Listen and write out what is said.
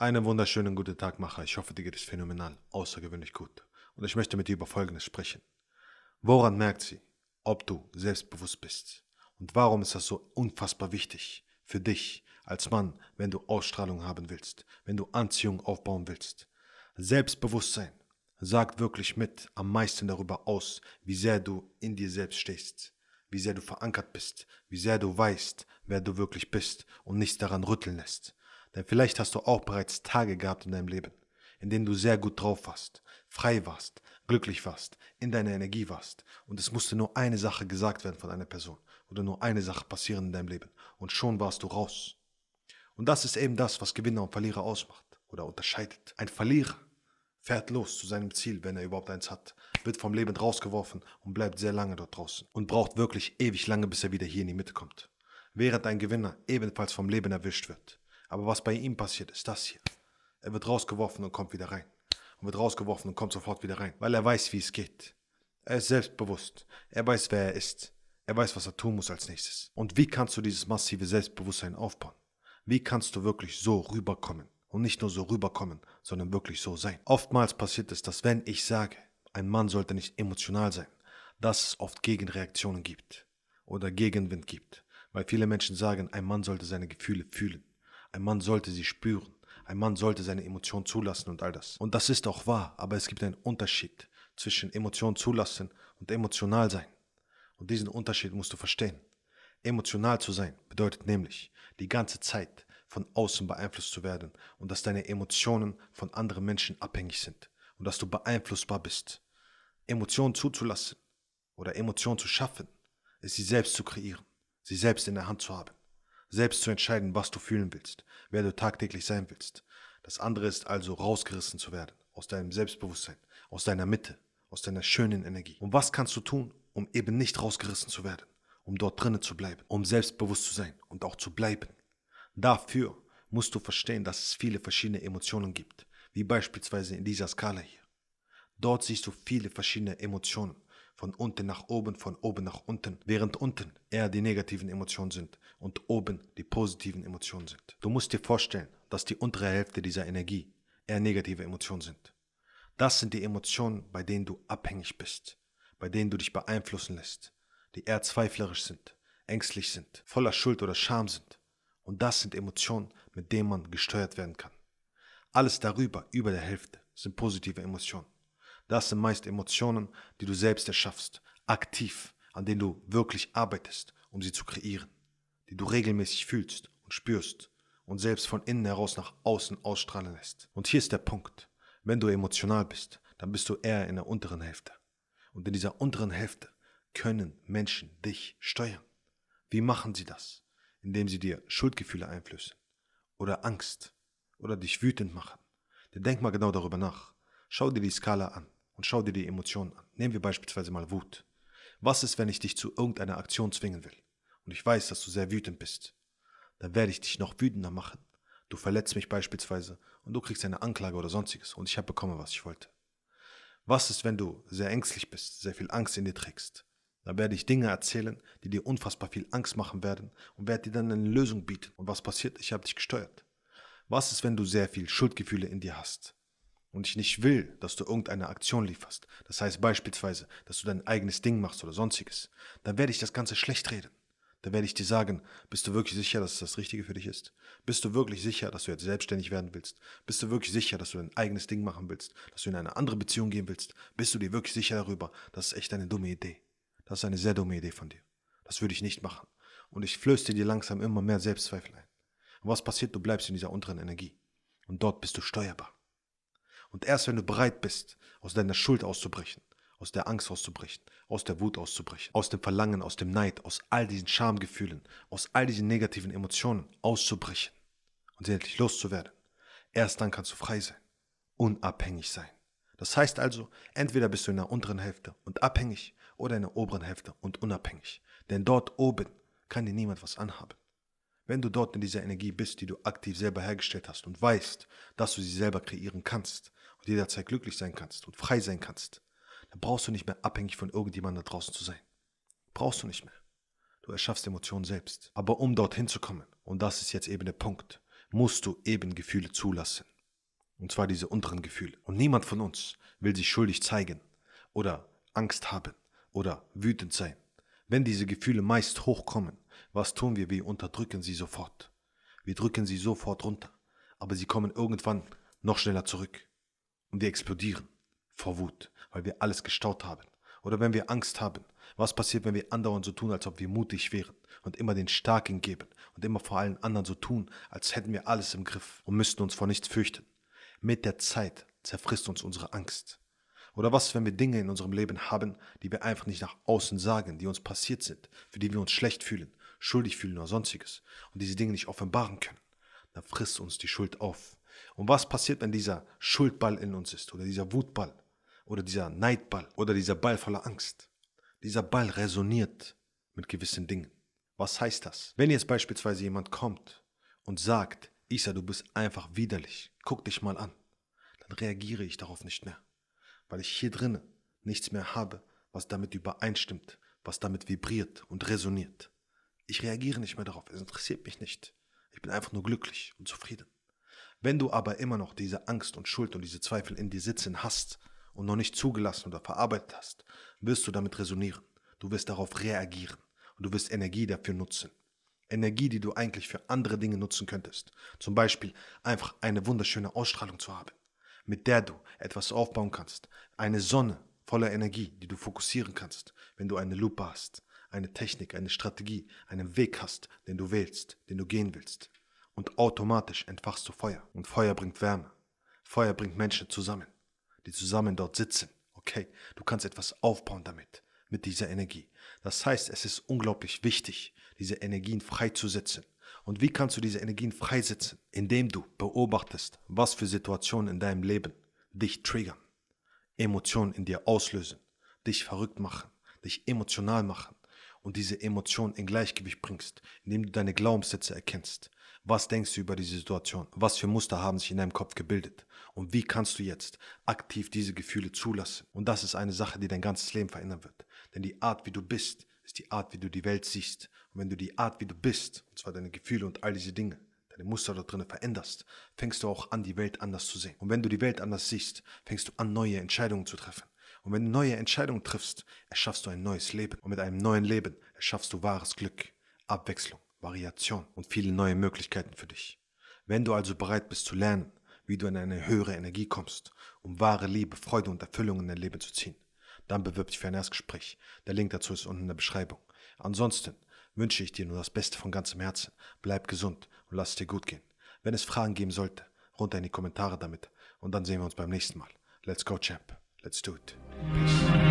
Einen wunderschönen guten Tag, Macher. Ich hoffe, dir geht es phänomenal, außergewöhnlich gut. Und ich möchte mit dir über Folgendes sprechen. Woran merkt sie, ob du selbstbewusst bist? Und warum ist das so unfassbar wichtig für dich als Mann, wenn du Ausstrahlung haben willst, wenn du Anziehung aufbauen willst? Selbstbewusstsein sagt wirklich mit am meisten darüber aus, wie sehr du in dir selbst stehst, wie sehr du verankert bist, wie sehr du weißt, wer du wirklich bist und nichts daran rütteln lässt. Denn vielleicht hast du auch bereits Tage gehabt in deinem Leben, in denen du sehr gut drauf warst, frei warst, glücklich warst, in deiner Energie warst. Und es musste nur eine Sache gesagt werden von einer Person oder nur eine Sache passieren in deinem Leben. Und schon warst du raus. Und das ist eben das, was Gewinner und Verlierer ausmacht oder unterscheidet. Ein Verlierer fährt los zu seinem Ziel, wenn er überhaupt eins hat, wird vom Leben rausgeworfen und bleibt sehr lange dort draußen und braucht wirklich ewig lange, bis er wieder hier in die Mitte kommt. Während ein Gewinner ebenfalls vom Leben erwischt wird, aber was bei ihm passiert, ist das hier. Er wird rausgeworfen und kommt wieder rein. Und wird rausgeworfen und kommt sofort wieder rein, weil er weiß, wie es geht. Er ist selbstbewusst. Er weiß, wer er ist. Er weiß, was er tun muss als nächstes. Und wie kannst du dieses massive Selbstbewusstsein aufbauen? Wie kannst du wirklich so rüberkommen? Und nicht nur so rüberkommen, sondern wirklich so sein. Oftmals passiert es, dass wenn ich sage, ein Mann sollte nicht emotional sein, dass es oft Gegenreaktionen gibt oder Gegenwind gibt. Weil viele Menschen sagen, ein Mann sollte seine Gefühle fühlen. Ein Mann sollte sie spüren. Ein Mann sollte seine Emotionen zulassen und all das. Und das ist auch wahr, aber es gibt einen Unterschied zwischen Emotionen zulassen und emotional sein. Und diesen Unterschied musst du verstehen. Emotional zu sein bedeutet nämlich, die ganze Zeit von außen beeinflusst zu werden und dass deine Emotionen von anderen Menschen abhängig sind und dass du beeinflussbar bist. Emotionen zuzulassen oder Emotionen zu schaffen, ist sie selbst zu kreieren, sie selbst in der Hand zu haben selbst zu entscheiden, was du fühlen willst, wer du tagtäglich sein willst. Das andere ist also rausgerissen zu werden aus deinem Selbstbewusstsein, aus deiner Mitte, aus deiner schönen Energie. Und was kannst du tun, um eben nicht rausgerissen zu werden, um dort drinnen zu bleiben, um selbstbewusst zu sein und auch zu bleiben? Dafür musst du verstehen, dass es viele verschiedene Emotionen gibt, wie beispielsweise in dieser Skala hier. Dort siehst du viele verschiedene Emotionen, von unten nach oben, von oben nach unten, während unten eher die negativen Emotionen sind und oben die positiven Emotionen sind. Du musst dir vorstellen, dass die untere Hälfte dieser Energie eher negative Emotionen sind. Das sind die Emotionen, bei denen du abhängig bist, bei denen du dich beeinflussen lässt, die eher zweiflerisch sind, ängstlich sind, voller Schuld oder Scham sind. Und das sind Emotionen, mit denen man gesteuert werden kann. Alles darüber, über der Hälfte, sind positive Emotionen. Das sind meist Emotionen, die du selbst erschaffst, aktiv, an denen du wirklich arbeitest, um sie zu kreieren, die du regelmäßig fühlst und spürst und selbst von innen heraus nach außen ausstrahlen lässt. Und hier ist der Punkt. Wenn du emotional bist, dann bist du eher in der unteren Hälfte. Und in dieser unteren Hälfte können Menschen dich steuern. Wie machen sie das? Indem sie dir Schuldgefühle einflößen oder Angst oder dich wütend machen. Dann denk mal genau darüber nach. Schau dir die Skala an und schau dir die Emotionen an. Nehmen wir beispielsweise mal Wut. Was ist, wenn ich dich zu irgendeiner Aktion zwingen will? Und ich weiß, dass du sehr wütend bist. Dann werde ich dich noch wütender machen. Du verletzt mich beispielsweise und du kriegst eine Anklage oder sonstiges und ich habe bekommen, was ich wollte. Was ist, wenn du sehr ängstlich bist, sehr viel Angst in dir trägst? Dann werde ich Dinge erzählen, die dir unfassbar viel Angst machen werden und werde dir dann eine Lösung bieten. Und was passiert? Ich habe dich gesteuert. Was ist, wenn du sehr viel Schuldgefühle in dir hast? und ich nicht will, dass du irgendeine Aktion lieferst, das heißt beispielsweise, dass du dein eigenes Ding machst oder sonstiges, dann werde ich das Ganze schlecht reden. Dann werde ich dir sagen, bist du wirklich sicher, dass es das Richtige für dich ist? Bist du wirklich sicher, dass du jetzt selbstständig werden willst? Bist du wirklich sicher, dass du dein eigenes Ding machen willst? Dass du in eine andere Beziehung gehen willst? Bist du dir wirklich sicher darüber? Das ist echt eine dumme Idee. Das ist eine sehr dumme Idee von dir. Das würde ich nicht machen. Und ich flößte dir langsam immer mehr Selbstzweifel ein. Und was passiert? Du bleibst in dieser unteren Energie. Und dort bist du steuerbar. Und erst wenn du bereit bist, aus deiner Schuld auszubrechen, aus der Angst auszubrechen, aus der Wut auszubrechen, aus dem Verlangen, aus dem Neid, aus all diesen Schamgefühlen, aus all diesen negativen Emotionen auszubrechen und sie endlich loszuwerden, erst dann kannst du frei sein, unabhängig sein. Das heißt also, entweder bist du in der unteren Hälfte und abhängig oder in der oberen Hälfte und unabhängig. Denn dort oben kann dir niemand was anhaben. Wenn du dort in dieser Energie bist, die du aktiv selber hergestellt hast und weißt, dass du sie selber kreieren kannst, und jederzeit glücklich sein kannst und frei sein kannst, dann brauchst du nicht mehr abhängig von irgendjemandem da draußen zu sein. Brauchst du nicht mehr. Du erschaffst Emotionen selbst. Aber um dorthin zu kommen, und das ist jetzt eben der Punkt, musst du eben Gefühle zulassen. Und zwar diese unteren Gefühle. Und niemand von uns will sich schuldig zeigen oder Angst haben oder wütend sein. Wenn diese Gefühle meist hochkommen, was tun wir? Wir unterdrücken sie sofort. Wir drücken sie sofort runter. Aber sie kommen irgendwann noch schneller zurück. Und wir explodieren vor Wut, weil wir alles gestaut haben. Oder wenn wir Angst haben. Was passiert, wenn wir andauernd so tun, als ob wir mutig wären und immer den Starken geben und immer vor allen anderen so tun, als hätten wir alles im Griff und müssten uns vor nichts fürchten? Mit der Zeit zerfrisst uns unsere Angst. Oder was, wenn wir Dinge in unserem Leben haben, die wir einfach nicht nach außen sagen, die uns passiert sind, für die wir uns schlecht fühlen, schuldig fühlen oder sonstiges und diese Dinge nicht offenbaren können? Dann frisst uns die Schuld auf. Und was passiert, wenn dieser Schuldball in uns ist oder dieser Wutball oder dieser Neidball oder dieser Ball voller Angst? Dieser Ball resoniert mit gewissen Dingen. Was heißt das? Wenn jetzt beispielsweise jemand kommt und sagt, Isa, du bist einfach widerlich, guck dich mal an, dann reagiere ich darauf nicht mehr, weil ich hier drinnen nichts mehr habe, was damit übereinstimmt, was damit vibriert und resoniert. Ich reagiere nicht mehr darauf, es interessiert mich nicht. Ich bin einfach nur glücklich und zufrieden. Wenn du aber immer noch diese Angst und Schuld und diese Zweifel in dir sitzen hast und noch nicht zugelassen oder verarbeitet hast, wirst du damit resonieren. Du wirst darauf reagieren und du wirst Energie dafür nutzen. Energie, die du eigentlich für andere Dinge nutzen könntest. Zum Beispiel einfach eine wunderschöne Ausstrahlung zu haben, mit der du etwas aufbauen kannst. Eine Sonne voller Energie, die du fokussieren kannst, wenn du eine Lupe hast, eine Technik, eine Strategie, einen Weg hast, den du wählst, den du gehen willst und automatisch entfachst du Feuer. Und Feuer bringt Wärme. Feuer bringt Menschen zusammen, die zusammen dort sitzen. Okay, du kannst etwas aufbauen damit, mit dieser Energie. Das heißt, es ist unglaublich wichtig, diese Energien freizusetzen. Und wie kannst du diese Energien freisetzen? Indem du beobachtest, was für Situationen in deinem Leben dich triggern, Emotionen in dir auslösen, dich verrückt machen, dich emotional machen und diese Emotionen in Gleichgewicht bringst, indem du deine Glaubenssätze erkennst, was denkst du über diese Situation? Was für Muster haben sich in deinem Kopf gebildet? Und wie kannst du jetzt aktiv diese Gefühle zulassen? Und das ist eine Sache, die dein ganzes Leben verändern wird. Denn die Art, wie du bist, ist die Art, wie du die Welt siehst. Und wenn du die Art, wie du bist, und zwar deine Gefühle und all diese Dinge, deine Muster dort drinnen veränderst, fängst du auch an, die Welt anders zu sehen. Und wenn du die Welt anders siehst, fängst du an, neue Entscheidungen zu treffen. Und wenn du neue Entscheidungen triffst, erschaffst du ein neues Leben. Und mit einem neuen Leben erschaffst du wahres Glück, Abwechslung. Variation und viele neue Möglichkeiten für dich. Wenn du also bereit bist zu lernen, wie du in eine höhere Energie kommst, um wahre Liebe, Freude und Erfüllung in dein Leben zu ziehen, dann bewirb dich für ein Erstgespräch. Der Link dazu ist unten in der Beschreibung. Ansonsten wünsche ich dir nur das Beste von ganzem Herzen. Bleib gesund und lass es dir gut gehen. Wenn es Fragen geben sollte, runter in die Kommentare damit. Und dann sehen wir uns beim nächsten Mal. Let's go, Champ. Let's do it. Peace.